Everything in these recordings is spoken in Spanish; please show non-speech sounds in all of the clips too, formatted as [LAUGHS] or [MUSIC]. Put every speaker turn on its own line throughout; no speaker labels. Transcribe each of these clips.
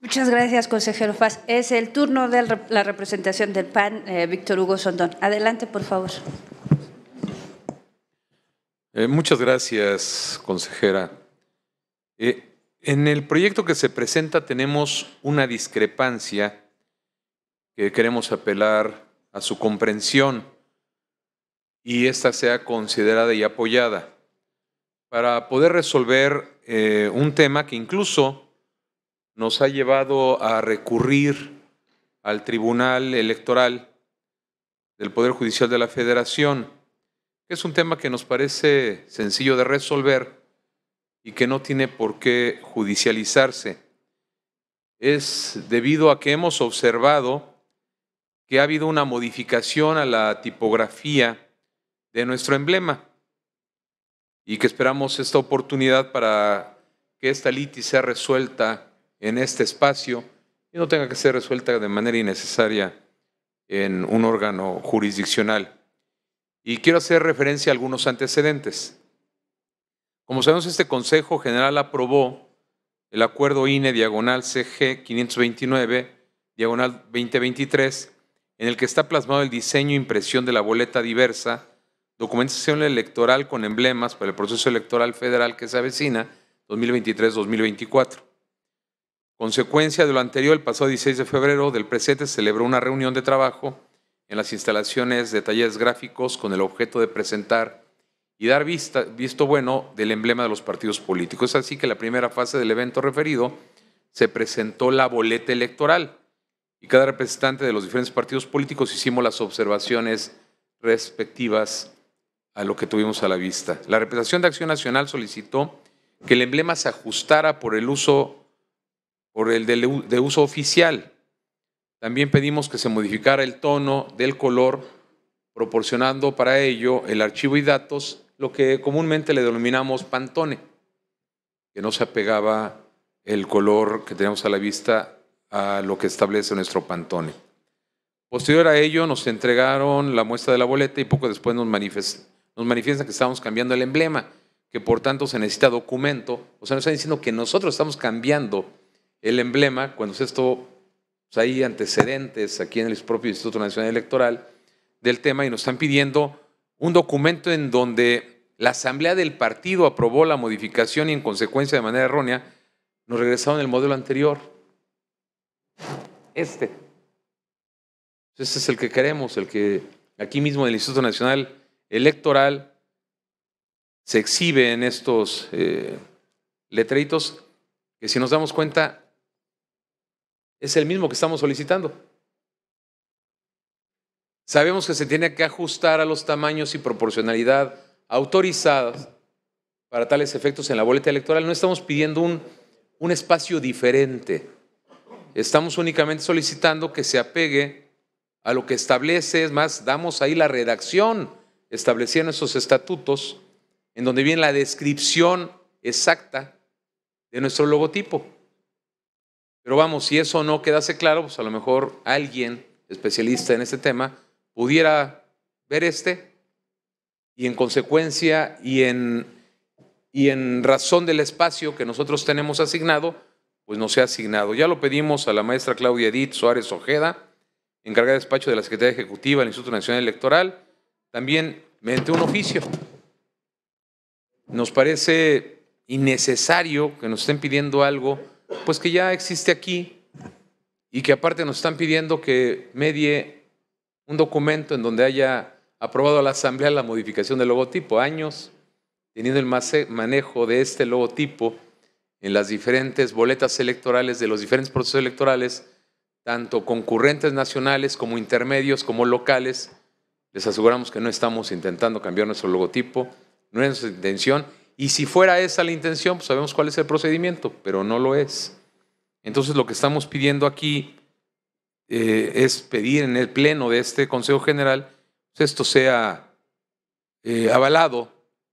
Muchas gracias, consejero Faz. Es el turno de la representación del PAN, eh, Víctor Hugo Sondón. Adelante, por favor.
Eh, muchas gracias, consejera. Eh, en el proyecto que se presenta tenemos una discrepancia que queremos apelar a su comprensión y esta sea considerada y apoyada para poder resolver un tema que incluso nos ha llevado a recurrir al Tribunal Electoral del Poder Judicial de la Federación, que es un tema que nos parece sencillo de resolver y que no tiene por qué judicializarse. Es debido a que hemos observado que ha habido una modificación a la tipografía de nuestro emblema y que esperamos esta oportunidad para que esta litis sea resuelta en este espacio y no tenga que ser resuelta de manera innecesaria en un órgano jurisdiccional. Y quiero hacer referencia a algunos antecedentes. Como sabemos, este Consejo General aprobó el acuerdo INE diagonal CG 529 diagonal 2023, en el que está plasmado el diseño e impresión de la boleta diversa, documentación electoral con emblemas para el proceso electoral federal que se avecina 2023-2024. Consecuencia de lo anterior, el pasado 16 de febrero del presente celebró una reunión de trabajo en las instalaciones de talleres gráficos con el objeto de presentar y dar visto bueno del emblema de los partidos políticos. así que la primera fase del evento referido se presentó la boleta electoral y cada representante de los diferentes partidos políticos hicimos las observaciones respectivas a lo que tuvimos a la vista. La representación de Acción Nacional solicitó que el emblema se ajustara por el uso por el de uso oficial. También pedimos que se modificara el tono del color, proporcionando para ello el archivo y datos, lo que comúnmente le denominamos pantone, que no se apegaba el color que teníamos a la vista a lo que establece nuestro pantone. Posterior a ello nos entregaron la muestra de la boleta y poco después nos, manifiestan manifiesta que estamos cambiando el emblema, que por tanto se necesita documento, o sea, nos están diciendo que nosotros estamos cambiando el emblema, cuando se esto, hay antecedentes aquí en el propio Instituto Nacional Electoral del tema y nos están pidiendo un documento en donde la asamblea del partido aprobó la modificación y en consecuencia de manera errónea nos regresaron el modelo anterior. Este. Este es el que queremos, el que aquí mismo en el Instituto Nacional Electoral se exhibe en estos eh, letreritos que si nos damos cuenta es el mismo que estamos solicitando. Sabemos que se tiene que ajustar a los tamaños y proporcionalidad autorizadas para tales efectos en la boleta electoral. No estamos pidiendo un, un espacio diferente. Estamos únicamente solicitando que se apegue a lo que establece, es más, damos ahí la redacción establecida en esos estatutos, en donde viene la descripción exacta de nuestro logotipo. Pero vamos, si eso no quedase claro, pues a lo mejor alguien especialista en este tema pudiera ver este y en consecuencia y en, y en razón del espacio que nosotros tenemos asignado, pues no se ha asignado. Ya lo pedimos a la maestra Claudia Edith Suárez Ojeda, encargada de despacho de la Secretaría Ejecutiva del Instituto Nacional Electoral, también mediante un oficio. Nos parece innecesario que nos estén pidiendo algo pues que ya existe aquí y que aparte nos están pidiendo que medie un documento en donde haya aprobado la Asamblea la modificación del logotipo. Años teniendo el manejo de este logotipo en las diferentes boletas electorales de los diferentes procesos electorales, tanto concurrentes nacionales como intermedios, como locales, les aseguramos que no estamos intentando cambiar nuestro logotipo, no es nuestra intención y si fuera esa la intención, pues sabemos cuál es el procedimiento, pero no lo es. Entonces lo que estamos pidiendo aquí eh, es pedir en el pleno de este Consejo General que pues, esto sea eh, avalado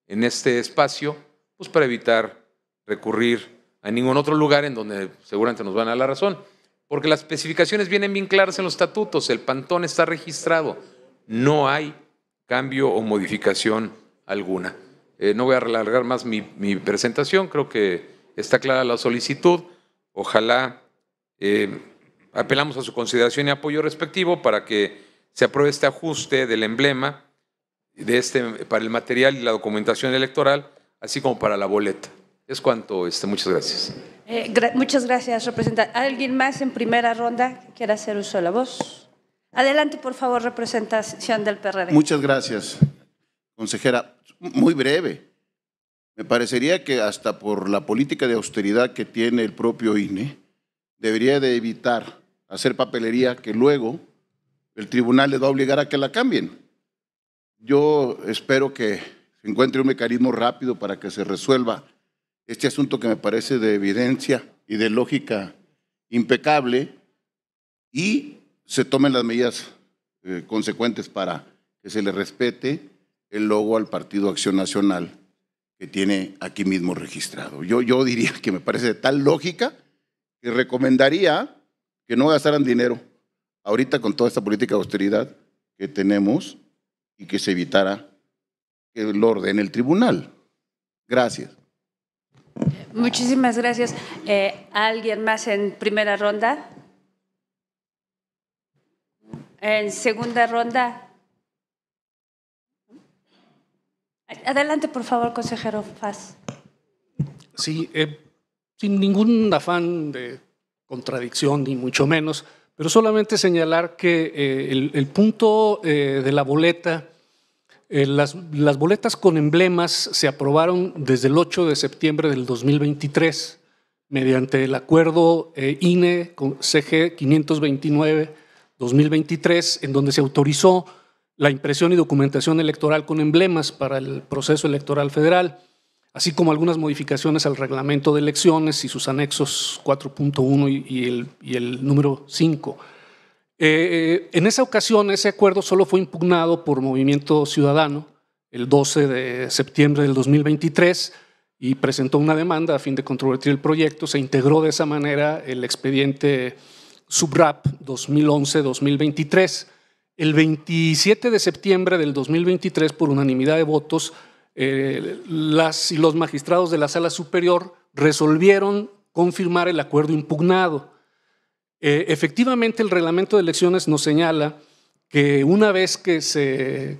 en este espacio, pues para evitar recurrir a ningún otro lugar en donde seguramente nos van a la razón. Porque las especificaciones vienen bien claras en los estatutos, el pantón está registrado, no hay cambio o modificación alguna. Eh, no voy a alargar más mi, presentación, creo que está clara la solicitud. Ojalá eh, apelamos a su consideración y apoyo respectivo para que se apruebe este ajuste del emblema de este, para el material y la documentación electoral, así como para la boleta. Es cuanto, este, muchas gracias.
Eh, muchas gracias, representante. ¿Alguien más en primera ronda quiere hacer uso de la voz? Adelante, por favor, representación del PRD. Muchas
gracias. Consejera, muy breve. Me parecería que hasta por la política de austeridad que tiene el propio INE, debería de evitar hacer papelería que luego el tribunal le va a obligar a que la cambien. Yo espero que se encuentre un mecanismo rápido para que se resuelva este asunto que me parece de evidencia y de lógica impecable y se tomen las medidas eh, consecuentes para que se le respete el logo al Partido Acción Nacional que tiene aquí mismo registrado. Yo, yo diría que me parece tal lógica que recomendaría que no gastaran dinero ahorita con toda esta política de austeridad que tenemos y que se evitara que lo ordene el tribunal.
Gracias. Muchísimas gracias. Eh, ¿Alguien más en primera ronda? En segunda ronda. Adelante, por favor, consejero Faz.
Sí, eh, sin ningún afán de contradicción, ni mucho menos, pero solamente señalar que eh, el, punto eh, de la boleta, las, boletas con emblemas se aprobaron desde el 8 de septiembre del 2023 mediante el acuerdo INE con CG 529-2023, en donde se autorizó la impresión y documentación electoral con emblemas para el proceso electoral federal, así como algunas modificaciones al reglamento de elecciones y sus anexos 4.1 y, el, número 5. Eh, eh, en esa ocasión, ese acuerdo solo fue impugnado por Movimiento Ciudadano el 12 de septiembre del 2023 y presentó una demanda a fin de controvertir el proyecto. Se integró de esa manera el expediente SUBRAP 2011-2023 el 27 de septiembre del 2023, por unanimidad de votos, eh, las y los magistrados de la Sala Superior resolvieron confirmar el acuerdo impugnado. Eh, efectivamente, el reglamento de elecciones nos señala que una vez que,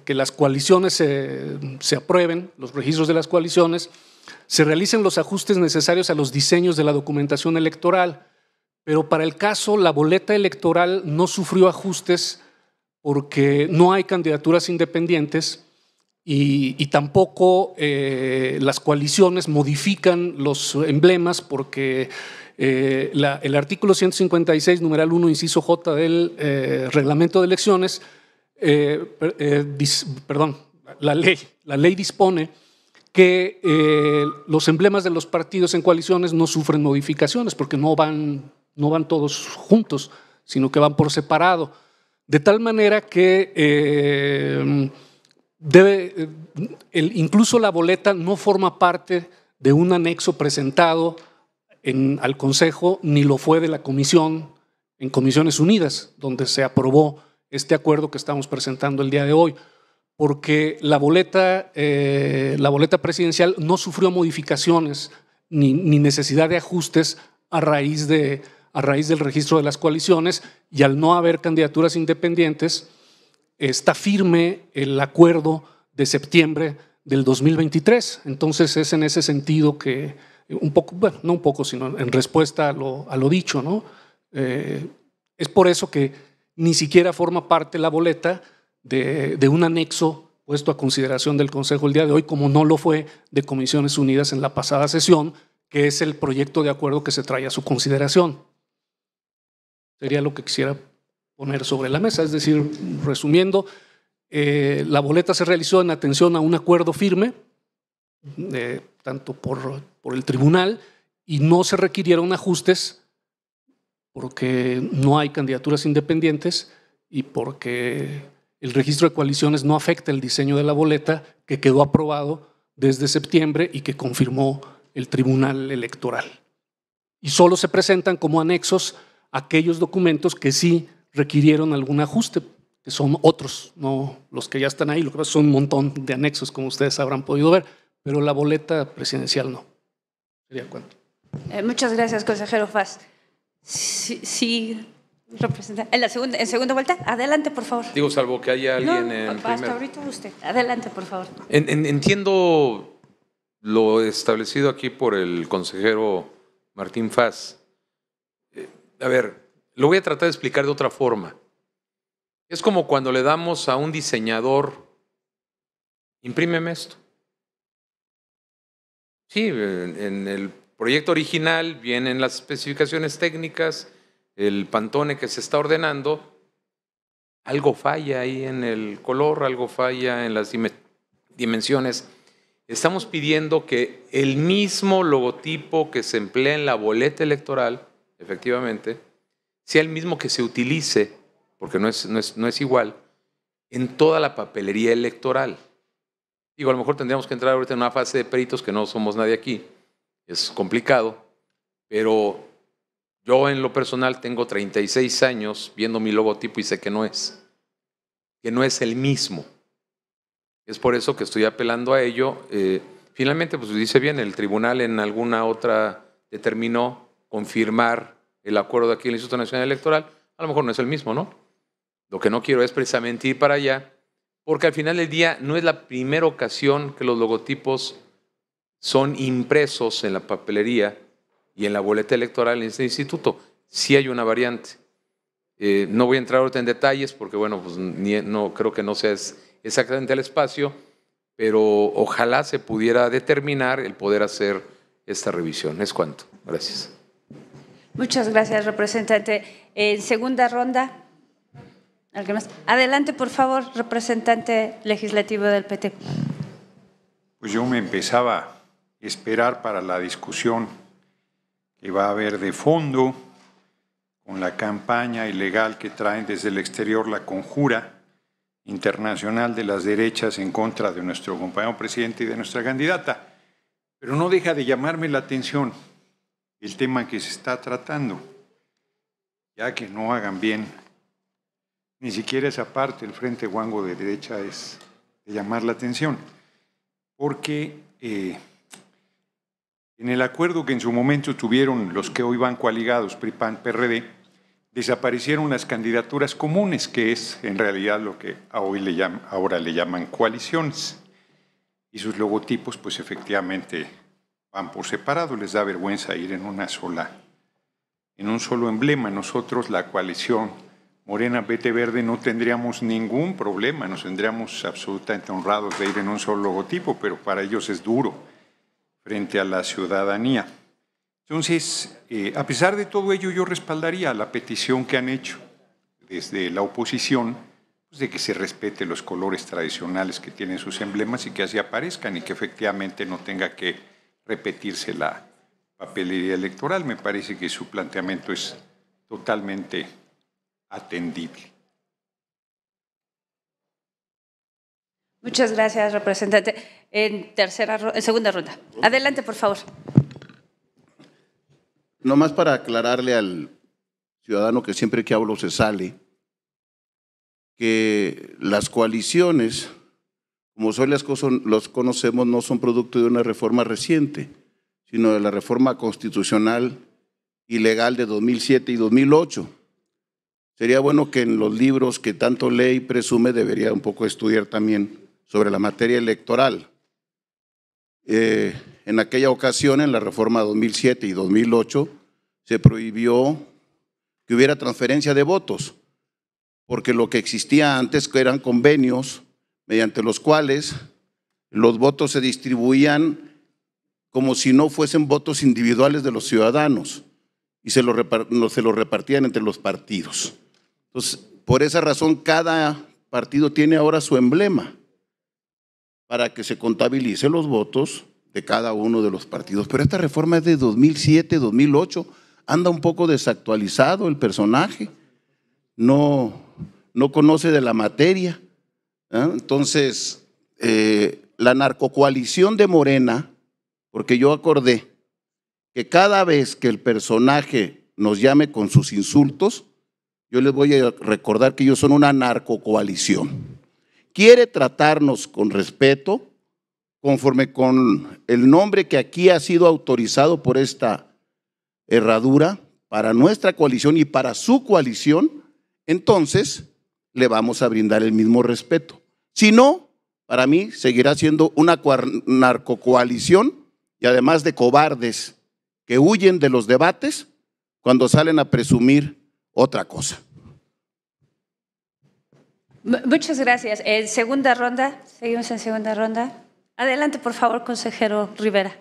las coaliciones se, se aprueben, los registros de las coaliciones, se realicen los ajustes necesarios a los diseños de la documentación electoral. Pero para el caso, la boleta electoral no sufrió ajustes porque no hay candidaturas independientes y, tampoco eh, las coaliciones modifican los emblemas porque eh, el artículo 156, numeral 1, inciso J del eh, reglamento de elecciones, perdón, la ley, la ley dispone que los emblemas de los partidos en coaliciones no sufren modificaciones porque no no van todos juntos, sino que van por separado de tal manera que eh, debe, eh, incluso la boleta no forma parte de un anexo presentado al Consejo, ni lo fue de la Comisión en Comisiones Unidas, donde se aprobó este acuerdo que estamos presentando el día de hoy, porque la boleta, eh, la boleta presidencial no sufrió modificaciones ni necesidad de ajustes a raíz de, a raíz del registro de las coaliciones y al no haber candidaturas independientes, está firme el acuerdo de septiembre del 2023. Entonces es en ese sentido que, un poco, bueno, no un poco, sino en respuesta a lo, dicho, ¿no? Eh, es por eso que ni siquiera forma parte la boleta de, de un anexo puesto a consideración del Consejo el día de hoy, como no lo fue de Comisiones Unidas en la pasada sesión, que es el proyecto de acuerdo que se trae a su consideración. Sería lo que quisiera poner sobre la mesa. Es decir, resumiendo, eh, la boleta se realizó en atención a un acuerdo firme, eh, tanto por, por el tribunal, y no se requirieron ajustes porque no hay candidaturas independientes y porque el registro de coaliciones no afecta el diseño de la boleta que quedó aprobado desde septiembre y que confirmó el Tribunal Electoral. Y solo se presentan como anexos aquellos documentos que sí requirieron algún ajuste, que son otros, no los que ya están ahí. Lo que pasa son un montón de anexos, como ustedes habrán podido ver, pero la boleta
presidencial no. Eh,
muchas gracias, consejero Faz. Sí, En segunda, vuelta, adelante, por favor.
Digo, salvo que haya alguien en Hasta ahorita
usted. Adelante, por favor.
entiendo lo establecido aquí por el consejero Martín Faz a ver, lo voy a tratar de explicar de otra forma. Es como cuando le damos a un diseñador, imprímeme esto. Sí, en el proyecto original vienen las especificaciones técnicas, el pantone que se está ordenando, algo falla ahí en el color, algo falla en las dimensiones. Estamos pidiendo que el mismo logotipo que se emplea en la boleta electoral efectivamente, sea el mismo que se utilice, porque no es, no es, igual, en toda la papelería electoral. Digo, a lo mejor tendríamos que entrar ahorita en una fase de peritos que no somos nadie aquí, es complicado, pero yo en lo personal tengo 36 años viendo mi logotipo y sé que no es, que no es el mismo. Es por eso que estoy apelando a ello. Eh, finalmente, pues dice bien, el tribunal en alguna otra determinó confirmar el acuerdo aquí en el Instituto Nacional Electoral, a lo mejor no es el mismo, ¿no? Lo que no quiero es precisamente ir para allá, porque al final del día no es la primera ocasión que los logotipos son impresos en la papelería y en la boleta electoral en este instituto. Sí hay una variante. Eh, no voy a entrar ahorita en detalles porque, bueno, pues no, creo que no sea exactamente el espacio, pero ojalá se pudiera determinar el poder hacer esta revisión. Es cuanto. Gracias.
Muchas gracias, representante. En segunda ronda, ¿alguien más? Adelante, por favor, representante legislativo del PT.
Pues yo me empezaba a esperar para la discusión que va a haber de fondo con la campaña ilegal que traen desde el exterior la conjura internacional de las derechas en contra de nuestro compañero presidente y de nuestra candidata. Pero no deja de llamarme la atención el tema que se está tratando, ya que no hagan bien. Ni siquiera esa parte, el frente guango de derecha, es de llamar la atención, porque eh, en el acuerdo que en su momento tuvieron los que hoy van coaligados, PRIPAN, PRD, desaparecieron las candidaturas comunes, que es en realidad lo que hoy le ahora le llaman coaliciones. Y sus logotipos, pues efectivamente van por separado, les da vergüenza ir en una sola, en un solo emblema. Nosotros, la coalición Morena Vete Verde, no tendríamos ningún problema, nos tendríamos absolutamente honrados de ir en un solo logotipo, pero para ellos es duro frente a la ciudadanía. Entonces, eh, a pesar de todo ello, yo respaldaría la petición que han hecho desde la oposición pues, de que se respete los colores tradicionales que tienen sus emblemas y que así aparezcan y que efectivamente no tenga que repetirse la papelería electoral. Me parece que su planteamiento es totalmente atendible.
Muchas gracias, representante. En tercera, en segunda ronda. Adelante, por favor.
Nomás para aclararle al ciudadano que siempre que hablo se sale, que las coaliciones como hoy las cosas los conocemos, no son producto de una reforma reciente, sino de la reforma constitucional y legal de 2007 y 2008. Sería bueno que en los libros que tanto ley presume debería un poco estudiar también sobre la materia electoral. Eh, en aquella ocasión, en la reforma 2007 y 2008, se prohibió que hubiera transferencia de votos, porque lo que existía antes eran convenios mediante los cuales los votos se distribuían como si no fuesen votos individuales de los ciudadanos y se los, se repartían entre los partidos. Entonces, por esa razón, cada partido tiene ahora su emblema para que se contabilice los votos de cada uno de los partidos. Pero esta reforma es de 2007, 2008, anda un poco desactualizado el personaje, no, no conoce de la materia. ¿eh? Entonces, eh, la narcocoalición de Morena, porque yo acordé que cada vez que el personaje nos llame con sus insultos, yo les voy a recordar que ellos son una narcocoalición. Quiere tratarnos con respeto, conforme con el nombre que aquí ha sido autorizado por esta herradura para nuestra coalición y para su coalición, entonces le vamos a brindar el mismo respeto. Si no, para mí seguirá siendo una narcocoalición y además de cobardes que huyen de los debates cuando salen a presumir otra cosa.
Muchas gracias. En segunda ronda, seguimos en segunda ronda. Adelante, por favor, consejero Rivera.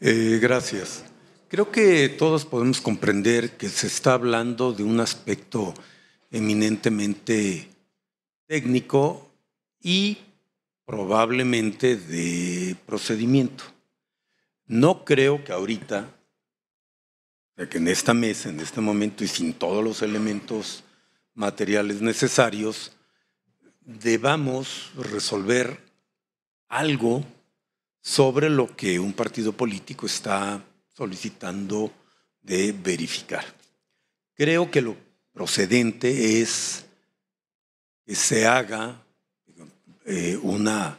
Eh, gracias. Creo que todos podemos comprender que se está hablando de un aspecto eminentemente técnico y probablemente de procedimiento. No creo que ahorita, que en esta mesa, en este momento y sin todos los elementos materiales necesarios, debamos resolver algo sobre lo que un partido político está solicitando de verificar. Creo que lo procedente es que se haga eh, una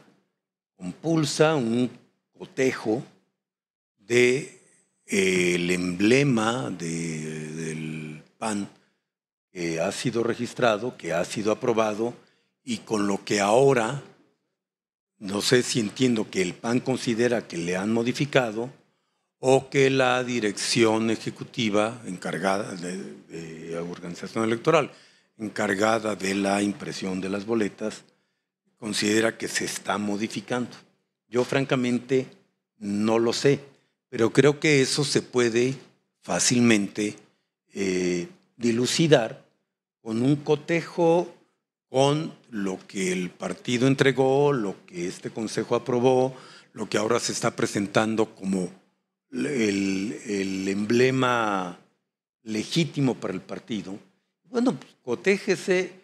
compulsa, un cotejo de eh, emblema del PAN que ha sido registrado, que ha sido aprobado y con lo que ahora, no sé si entiendo que el PAN considera que le han modificado o que la dirección ejecutiva encargada de, la organización electoral, encargada de la impresión de las boletas, considera que se está modificando. Yo francamente no lo sé, pero creo que eso se puede fácilmente eh, dilucidar con un cotejo con lo que el partido entregó, lo que este Consejo aprobó, lo que ahora se está presentando como el, emblema legítimo para el partido. Bueno, cotejese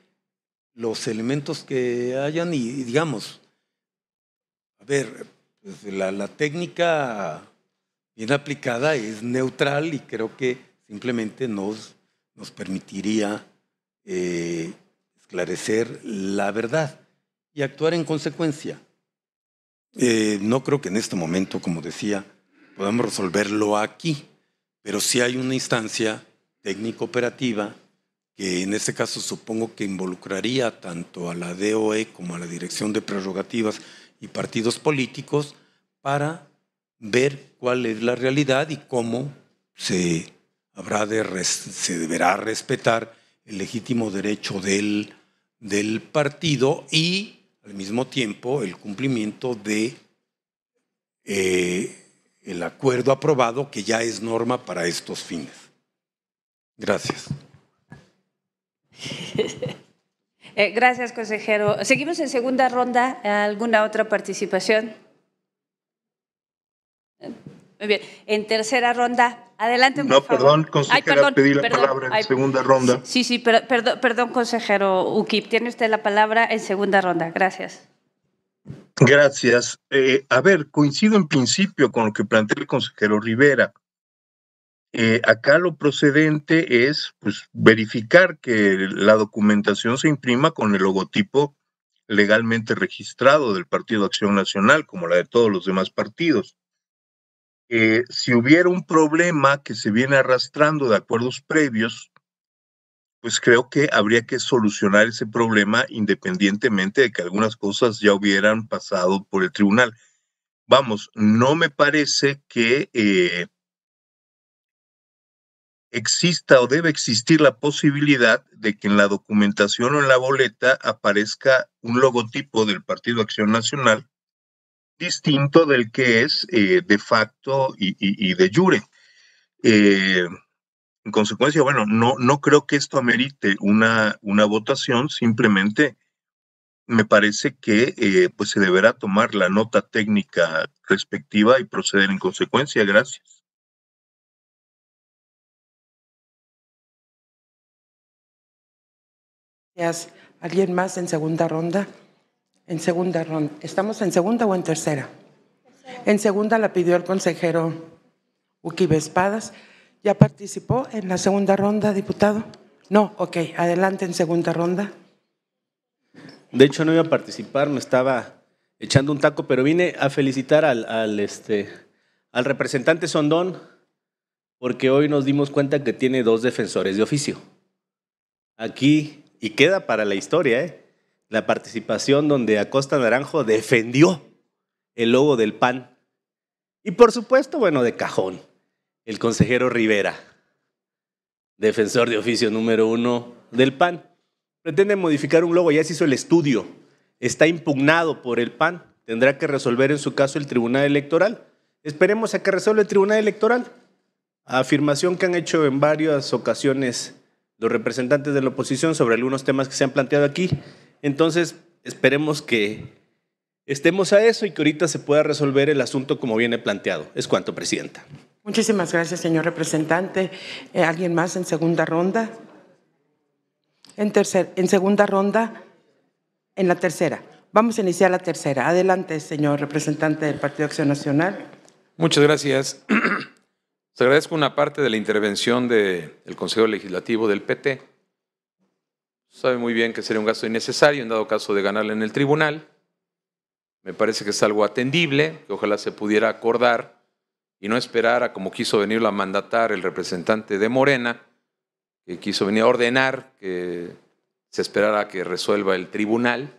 los elementos que hayan y, digamos, a ver, pues, la, técnica bien aplicada es neutral y creo que simplemente nos, permitiría eh, esclarecer la verdad y actuar en consecuencia. Eh, no creo que en este momento, como decía, podamos resolverlo aquí, pero sí hay una instancia técnico-operativa que en este caso supongo que involucraría tanto a la DOE como a la Dirección de Prerrogativas y partidos políticos para ver cuál es la realidad y cómo se, deberá respetar el legítimo derecho del, del partido y al mismo tiempo el cumplimiento de eh, acuerdo aprobado que ya es norma para estos fines. Gracias.
[LAUGHS] Eh, gracias, consejero. Seguimos en segunda ronda. ¿Alguna otra participación? Eh, muy bien. En tercera ronda, adelante. Por no, perdón, consejera, pedí la palabra en segunda ronda. Sí, sí, perdón, consejero UKIP, tiene usted la palabra en segunda ronda. Gracias.
Gracias. Eh, a ver, coincido en principio con lo que planteó el consejero Rivera. Eh, acá lo procedente es pues, verificar que la documentación se imprima con el logotipo legalmente registrado del Partido Acción Nacional, como la de todos los demás partidos. Eh, si hubiera un problema que se viene arrastrando de acuerdos previos, pues creo que habría que solucionar ese problema independientemente de que algunas cosas ya hubieran pasado por el tribunal. Vamos, no me parece que eh, exista o debe existir la posibilidad de que en la documentación o en la boleta aparezca un logotipo del Partido Acción Nacional distinto del que es eh, de facto y, de jure. Eh, en consecuencia, bueno, no, no creo que esto amerite una, una votación, simplemente me parece que eh, pues se deberá tomar la nota técnica respectiva y proceder en consecuencia. Gracias.
¿Alguien más en segunda ronda? En segunda ronda. ¿Estamos en segunda o en tercera? En segunda la pidió el consejero Uki Espadas. ¿Ya participó en la segunda ronda, diputado? No, ok, adelante en segunda ronda.
De hecho, no iba a participar, me estaba echando un taco, pero vine a felicitar al, este, al representante Sondón, porque hoy nos dimos cuenta que tiene dos defensores de oficio. Aquí y queda para la historia, ¿eh? la participación donde Acosta Naranjo defendió el logo del PAN. Y por supuesto, bueno, de cajón, el consejero Rivera, defensor de oficio número uno del PAN. Pretende modificar un logo, ya se hizo el estudio, está impugnado por el PAN, tendrá que resolver en su caso el Tribunal Electoral. Esperemos a que resuelva el Tribunal Electoral. Afirmación que han hecho en varias ocasiones los representantes de la oposición sobre algunos temas que se han planteado aquí. Entonces, esperemos que estemos a eso y que ahorita se pueda resolver el asunto como viene planteado. Es cuanto, Presidenta.
Muchísimas gracias, señor representante. Eh, ¿Alguien más en segunda ronda? En, tercer, en segunda ronda, en la tercera. Vamos a iniciar la tercera. Adelante, señor representante del Partido Acción Nacional.
Muchas gracias. [CLEARS THROAT] Les agradezco una parte de la intervención del Consejo Legislativo del PT. Sabe muy bien que sería un gasto innecesario en dado caso de ganarle en el tribunal. Me parece que es algo atendible, que ojalá se pudiera acordar y no esperar a como quiso venir a mandatar el representante de Morena, que quiso venir a ordenar que se esperara que resuelva el tribunal.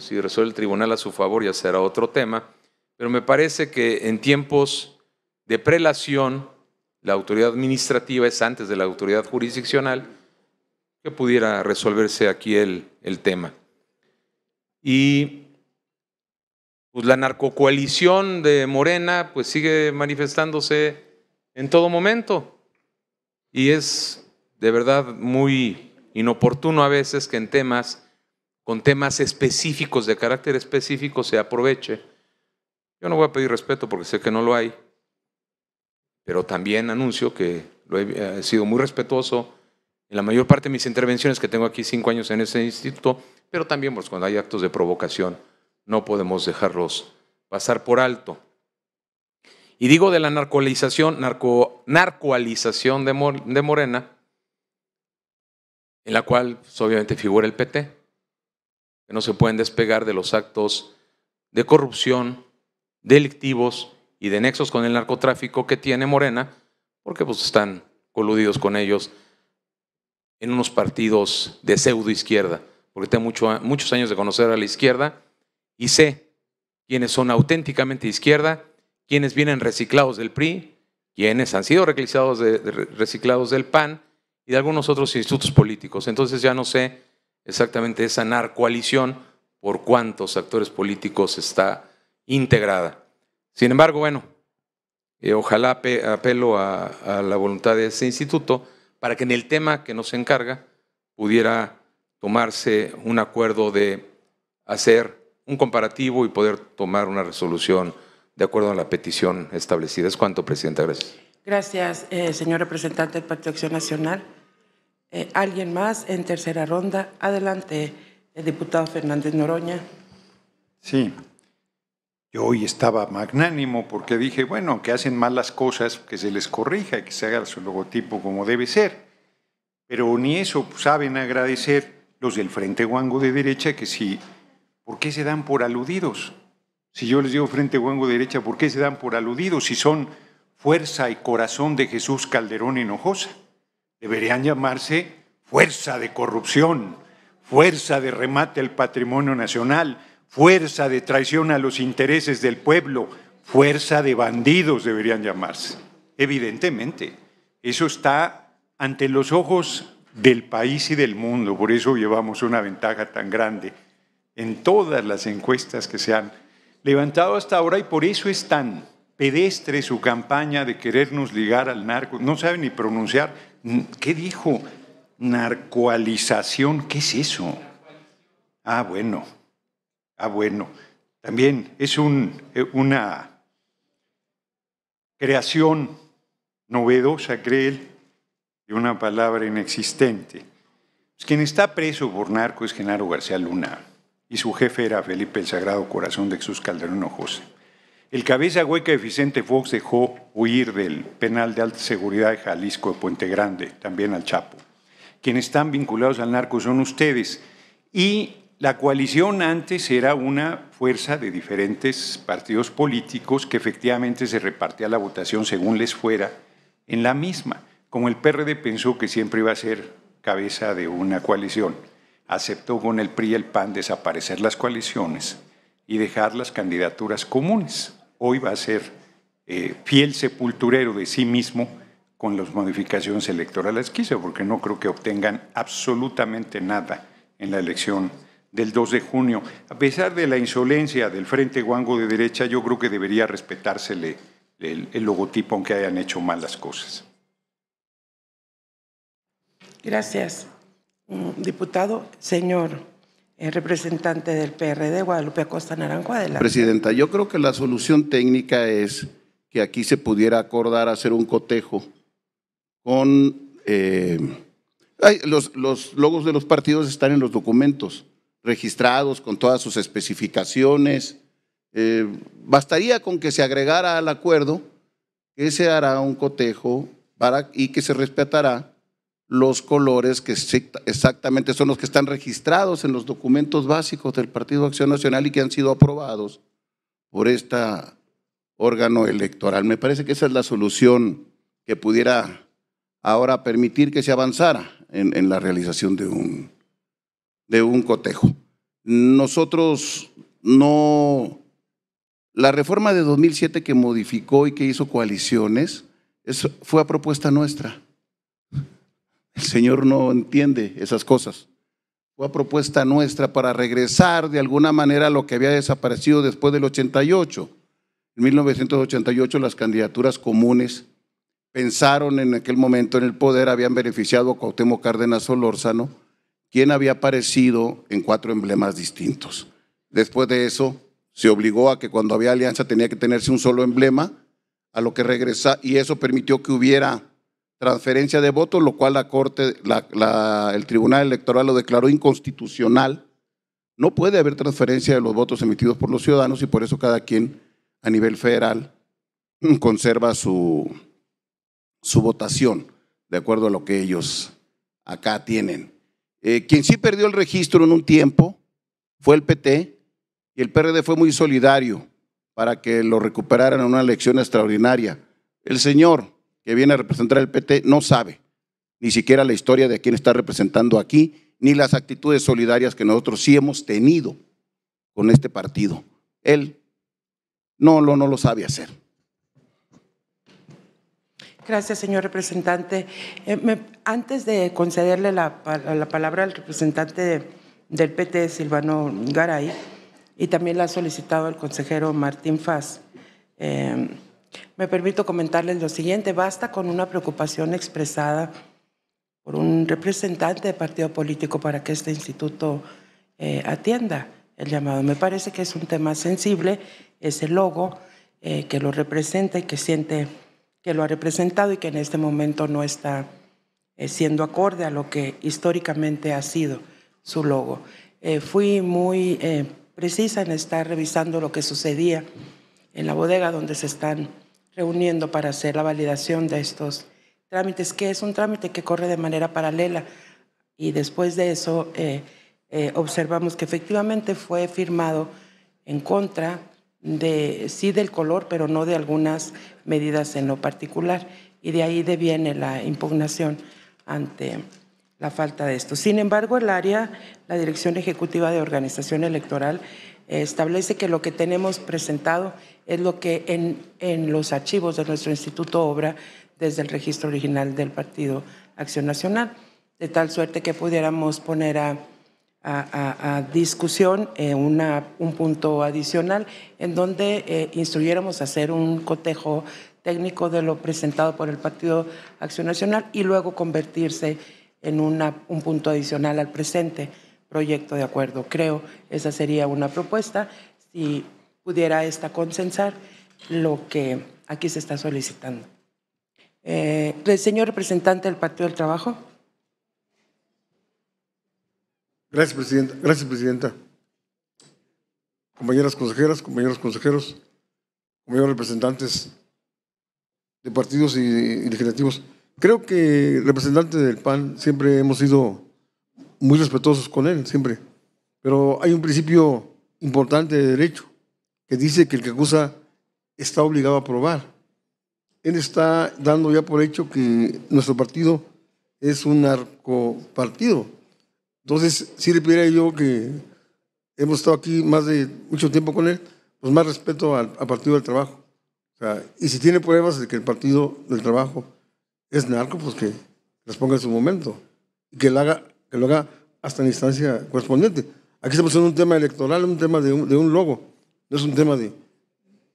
si resuelve el tribunal a su favor ya será otro tema, pero me parece que en tiempos de prelación, la autoridad administrativa es antes de la autoridad jurisdiccional, que pudiera resolverse aquí el, tema. Y pues la narcocoalición de Morena pues sigue manifestándose en todo momento y es de verdad muy inoportuno a veces que en temas con temas específicos de carácter específico se aproveche. Yo no voy a pedir respeto porque sé que no lo hay, pero también anuncio que lo eh, he, sido muy respetuoso en la mayor parte de mis intervenciones que tengo aquí cinco años en ese instituto, pero también pues, cuando hay actos de provocación no podemos dejarlos pasar por alto. Y digo de la narcoalización, narco, narcoalización de, Morena, en la cual pues, obviamente figura el PT, que no se pueden despegar de los actos de corrupción, delictivos y de nexos con el narcotráfico que tiene Morena, porque pues están coludidos con ellos en unos partidos de pseudo izquierda, porque tengo muchos años de conocer a la izquierda y sé quiénes son auténticamente izquierda, quiénes vienen reciclados del PRI, quiénes han sido reciclados, reciclados del PAN y de algunos otros institutos políticos. Entonces ya no sé exactamente esa narcoalición por cuántos actores políticos está integrada. Sin embargo, bueno, eh, ojalá apelo a, la voluntad de ese instituto para que en el tema que nos encarga pudiera tomarse un acuerdo de hacer un comparativo y poder tomar una resolución de acuerdo a la petición establecida. Es cuanto, Presidenta. Gracias.
Gracias, eh, señor representante del Partido Acción Nacional. Eh, ¿Alguien más en tercera ronda? Adelante, el diputado Fernández Noroña.
Sí, yo hoy estaba magnánimo porque dije, bueno, que hacen mal las cosas, que se les corrija, y que se haga su logotipo como debe ser. Pero ni eso saben agradecer los del Frente Huango de derecha, que si, ¿por qué se dan por aludidos? Si yo les digo Frente Huango de derecha, ¿por qué se dan por aludidos si son fuerza y corazón de Jesús Calderón Hinojosa? Deberían llamarse fuerza de corrupción, fuerza de remate al patrimonio nacional, fuerza de traición a los intereses del pueblo, fuerza de bandidos deberían llamarse. Evidentemente, eso está ante los ojos del país y del mundo, por eso llevamos una ventaja tan grande en todas las encuestas que se han levantado hasta ahora y por eso es tan pedestre su campaña de querernos ligar al narco. No sabe ni pronunciar. ¿Qué dijo? Narcoalización, ¿qué es eso? Ah, bueno, Ah, bueno, también es eh, una creación novedosa, cree él, de una palabra inexistente. quien está preso por narco es Genaro García Luna y su jefe era Felipe el Sagrado Corazón de Jesús Calderón Ojosa. El cabeza hueca de Vicente Fox dejó huir del penal de alta seguridad de Jalisco de Puente Grande, también al Chapo. Quienes están vinculados al narco son ustedes. Y la coalición antes era una fuerza de diferentes partidos políticos que efectivamente se repartía la votación según les fuera en la misma. Como el PRD pensó que siempre iba a ser cabeza de una coalición, aceptó con el PRI y el PAN desaparecer las coaliciones y dejar las candidaturas comunes. Hoy va a ser eh, fiel sepulturero de sí mismo con las modificaciones electorales que hizo, porque no creo que obtengan absolutamente nada en la elección del 2 de junio. A pesar de la insolencia del Frente Guango de derecha, yo creo que debería respetársele el, logotipo, aunque hayan hecho mal las cosas.
Gracias, eh, diputado. Señor eh, representante del PRD, Guadalupe Acosta Naranjo, adelante.
Presidenta, yo creo que la solución técnica es que aquí se pudiera acordar hacer un cotejo con... Eh, los logos de los partidos están en los documentos registrados con todas sus especificaciones. Eh, bastaría con que se agregara al acuerdo que se hará un cotejo para, y que se respetará los colores que exactamente son los que están registrados en los documentos básicos del Partido Acción Nacional y que han sido aprobados por este órgano electoral. Me parece que esa es la solución que pudiera ahora permitir que se avanzara en la realización de un, de un cotejo. Nosotros no... La reforma de 2007 que modificó y que hizo coaliciones eso fue a propuesta nuestra. El Señor no entiende esas cosas. Fue a propuesta nuestra para regresar de alguna manera a lo que había desaparecido después del 88. En 1988 las candidaturas comunes pensaron en aquel momento en el poder, habían beneficiado a Cuauhtémoc Cárdenas Solórzano quien había aparecido en cuatro emblemas distintos. Después de eso, se obligó a que cuando había alianza tenía que tenerse un solo emblema, a lo que regresa, y eso permitió que hubiera transferencia de votos, lo cual la Corte, el Tribunal Electoral lo declaró inconstitucional. No puede haber transferencia de los votos emitidos por los ciudadanos y por eso cada quien a nivel federal [CLEARS THROAT] conserva su votación de acuerdo a lo que ellos acá tienen. Eh, quien sí perdió el registro en un tiempo fue el PT y el PRD fue muy solidario para que lo recuperaran en una elección extraordinaria. El señor que viene a representar el PT no sabe ni siquiera la historia de quién está representando aquí, ni las actitudes solidarias que nosotros sí hemos tenido con este partido. Él no, no lo sabe hacer
gracias, señor representante. Eh, antes de concederle la, palabra al representante del PT, Silvano Garay, y también la ha solicitado el consejero Martín Faz, eh, me permito comentarles lo siguiente. Basta con una preocupación expresada por un representante de partido político para que este instituto eh, atienda el llamado. Me parece que es un tema sensible, es el logo que lo representa y que siente que lo ha representado y que en este momento no está eh, siendo acorde a lo que históricamente ha sido su logo. Eh, fui muy eh, precisa en estar revisando lo que sucedía en la bodega donde se están reuniendo para hacer la validación de estos trámites, que es un trámite que corre de manera paralela. Y después de eso observamos que efectivamente fue firmado en contra de, sí del color, pero no de algunas medidas en lo particular. Y de ahí deviene la impugnación ante la falta de esto. Sin embargo, el área, la Dirección Ejecutiva de Organización Electoral, establece que lo que tenemos presentado es lo que en, en los archivos de nuestro instituto obra desde el registro original del Partido Acción Nacional, de tal suerte que pudiéramos poner a a, discusión eh, un punto adicional en donde eh, instruyéramos hacer un cotejo técnico de lo presentado por el Partido Acción Nacional y luego convertirse en una, un punto adicional al presente proyecto de acuerdo. Creo esa sería una propuesta si pudiera esta consensar lo que aquí se está solicitando. Eh, señor representante del Partido del Trabajo.
Gracias, Presidenta. Gracias, Presidenta. Compañeras consejeras, compañeros consejeros, compañeros representantes de partidos y, legislativos. Creo que representantes del PAN siempre hemos sido muy respetuosos con él, siempre. Pero hay un principio importante de derecho que dice que el que acusa está obligado a probar. Él está dando ya por hecho que nuestro partido es un narcopartido entonces, si le pidiera yo que hemos estado aquí más de mucho tiempo con él, pues más respeto al, Partido del Trabajo. O sea, y si tiene pruebas de que el Partido del Trabajo es narco, pues que las ponga en su momento y que lo haga, que lo haga hasta la instancia correspondiente. Aquí estamos en un tema electoral, un tema de un, logo, no es un tema de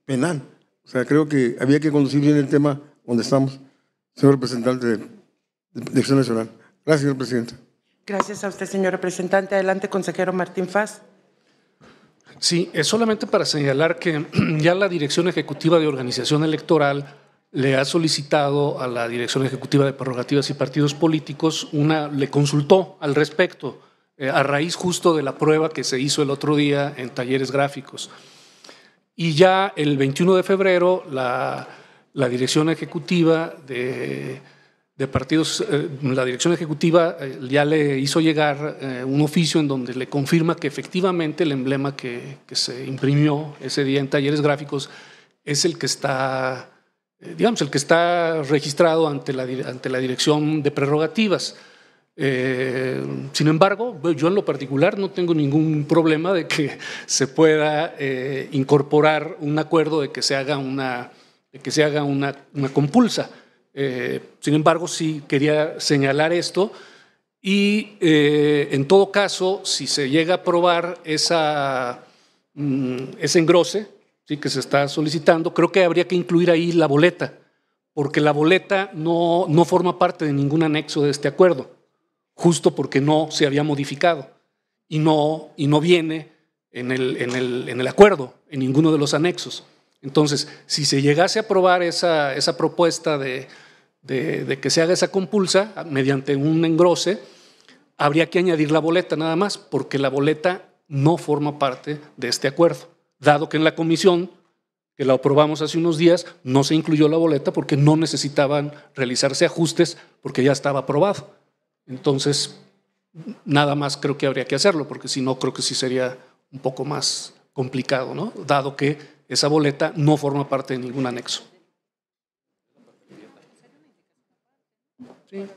penal. O sea, creo que había que conducir bien el tema donde estamos, señor representante de, de, Nacional. Gracias, señor
presidente.
Gracias a usted, señor representante. Adelante, consejero Martín Faz.
Sí, es solamente para señalar que [CLEARS THROAT] ya la Dirección Ejecutiva de Organización Electoral le ha solicitado a la Dirección Ejecutiva de Prerrogativas y Partidos Políticos una, le consultó al respecto, eh, a raíz justo de la prueba que se hizo el otro día en talleres gráficos. Y ya el 21 de febrero la, la Dirección Ejecutiva de de partidos, eh, la dirección ejecutiva eh, ya le hizo llegar eh, un oficio en donde le confirma que efectivamente el emblema que, se imprimió ese día en talleres gráficos es el que está, digamos, el que está registrado ante la, ante la dirección de prerrogativas. sin embargo, yo en lo particular no tengo ningún problema de que [LAUGHS] se pueda incorporar un acuerdo de que se haga una, que se haga una, una compulsa. Eh, sin embargo, sí quería señalar esto y eh, en todo caso, si se llega a aprobar esa, mm, ese engrose ¿sí? que se está solicitando, creo que habría que incluir ahí la boleta, porque la boleta no, no forma parte de ningún anexo de este acuerdo, justo porque no se había modificado y no, y no viene en el, en, el, en el acuerdo, en ninguno de los anexos. Entonces, si se llegase a aprobar esa propuesta de, de, que se haga esa compulsa mediante un engrose, habría que añadir la boleta nada más, porque la boleta no forma parte de este acuerdo, dado que en la comisión que la aprobamos hace unos días, no se incluyó la boleta porque no necesitaban realizarse ajustes porque ya estaba aprobado. Entonces, nada más creo que habría que hacerlo, porque si no, creo que sí sería un poco más complicado, ¿no? Dado que esa boleta no forma parte de ningún anexo. actually